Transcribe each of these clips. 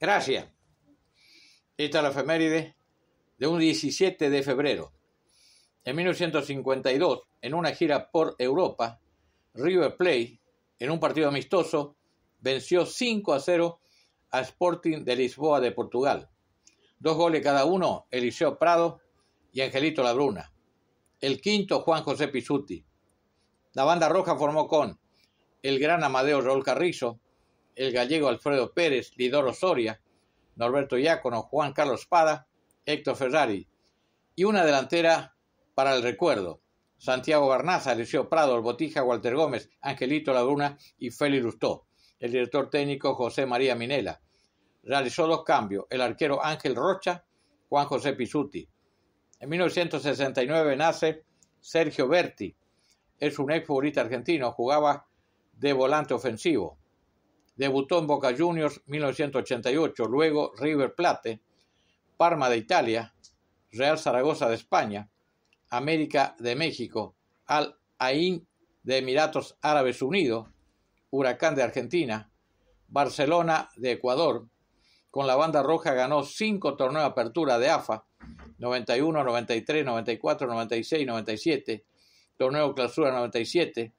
Gracias. Esta es la efeméride de un 17 de febrero. En 1952, en una gira por Europa, River Plate, en un partido amistoso, venció 5 a 0 a Sporting de Lisboa de Portugal. Dos goles cada uno, Eliseo Prado y Angelito Labruna. El quinto, Juan José Pizuti. La banda roja formó con el gran Amadeo Raúl Carrizo, el gallego Alfredo Pérez, Lidoro Soria, Norberto Iácono, Juan Carlos Pada, Héctor Ferrari. Y una delantera para el recuerdo. Santiago Barnaza, Alicio Prado, El Botija, Walter Gómez, Angelito Laguna y Félix Lustó. El director técnico José María Minela. Realizó dos cambios, el arquero Ángel Rocha, Juan José Pisuti. En 1969 nace Sergio Berti. Es un ex futbolista argentino, jugaba de volante ofensivo. Debutó en Boca Juniors 1988, luego River Plate, Parma de Italia, Real Zaragoza de España, América de México, Al Ain de Emiratos Árabes Unidos, Huracán de Argentina, Barcelona de Ecuador. Con la banda roja ganó cinco torneos de apertura de AFA, 91, 93, 94, 96, 97, torneo clausura 97,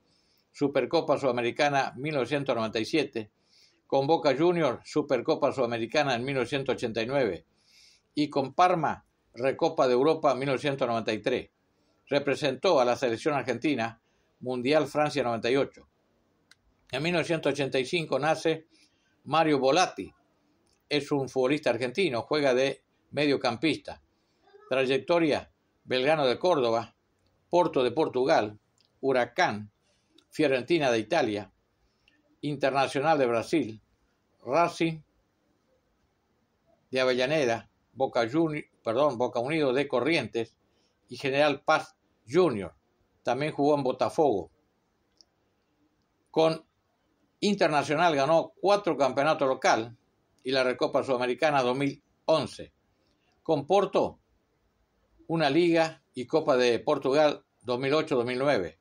Supercopa Sudamericana 1997, con Boca Juniors, Supercopa Sudamericana en 1989, y con Parma, Recopa de Europa en 1993. Representó a la selección argentina Mundial Francia 98. En 1985 nace Mario Volati. Es un futbolista argentino, juega de mediocampista. Trayectoria Belgano de Córdoba, Porto de Portugal, Huracán, Fiorentina de Italia, Internacional de Brasil, Racing de Avellaneda, Boca, perdón, Boca Unido de Corrientes y General Paz Junior. También jugó en Botafogo. Con Internacional ganó cuatro campeonatos local y la Recopa Sudamericana 2011. Con Porto, una liga y Copa de Portugal 2008-2009.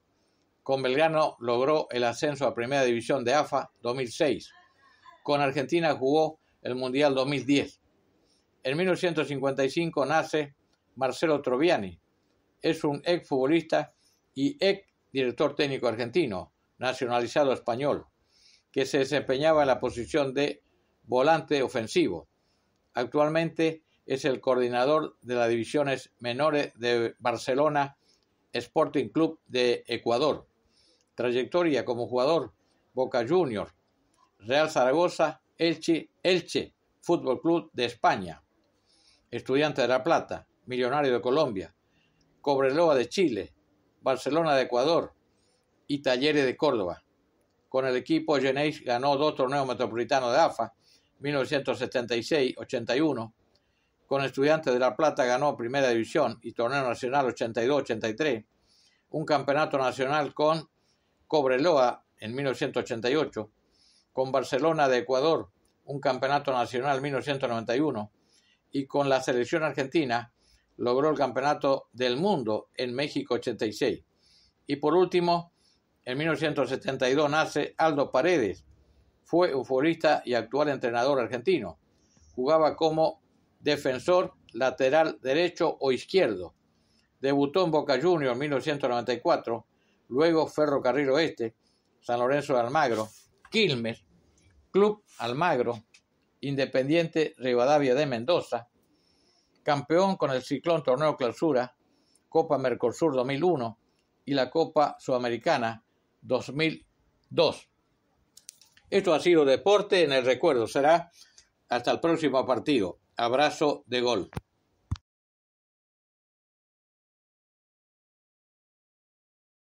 Con Belgrano logró el ascenso a Primera División de AFA 2006. Con Argentina jugó el Mundial 2010. En 1955 nace Marcelo Troviani. Es un exfutbolista y ex director técnico argentino, nacionalizado español, que se desempeñaba en la posición de volante ofensivo. Actualmente es el coordinador de las divisiones menores de Barcelona Sporting Club de Ecuador. Trayectoria como jugador: Boca Juniors, Real Zaragoza, Elche, Elche, Fútbol Club de España, Estudiante de La Plata, Millonario de Colombia, Cobreloa de Chile, Barcelona de Ecuador y Talleres de Córdoba. Con el equipo Genéis ganó dos torneos metropolitanos de AFA, 1976-81. Con Estudiantes de La Plata ganó Primera División y Torneo Nacional 82-83. Un campeonato nacional con Cobreloa en 1988, con Barcelona de Ecuador, un campeonato nacional en 1991, y con la selección argentina logró el campeonato del mundo en México 86. Y por último, en 1972 nace Aldo Paredes, fue futbolista y actual entrenador argentino. Jugaba como defensor, lateral derecho o izquierdo. Debutó en Boca Juniors en 1994 luego Ferrocarril Oeste, San Lorenzo de Almagro, Quilmes, Club Almagro, Independiente Rivadavia de Mendoza, campeón con el Ciclón Torneo Clausura, Copa Mercosur 2001 y la Copa Sudamericana 2002. Esto ha sido Deporte en el Recuerdo. Será hasta el próximo partido. Abrazo de gol.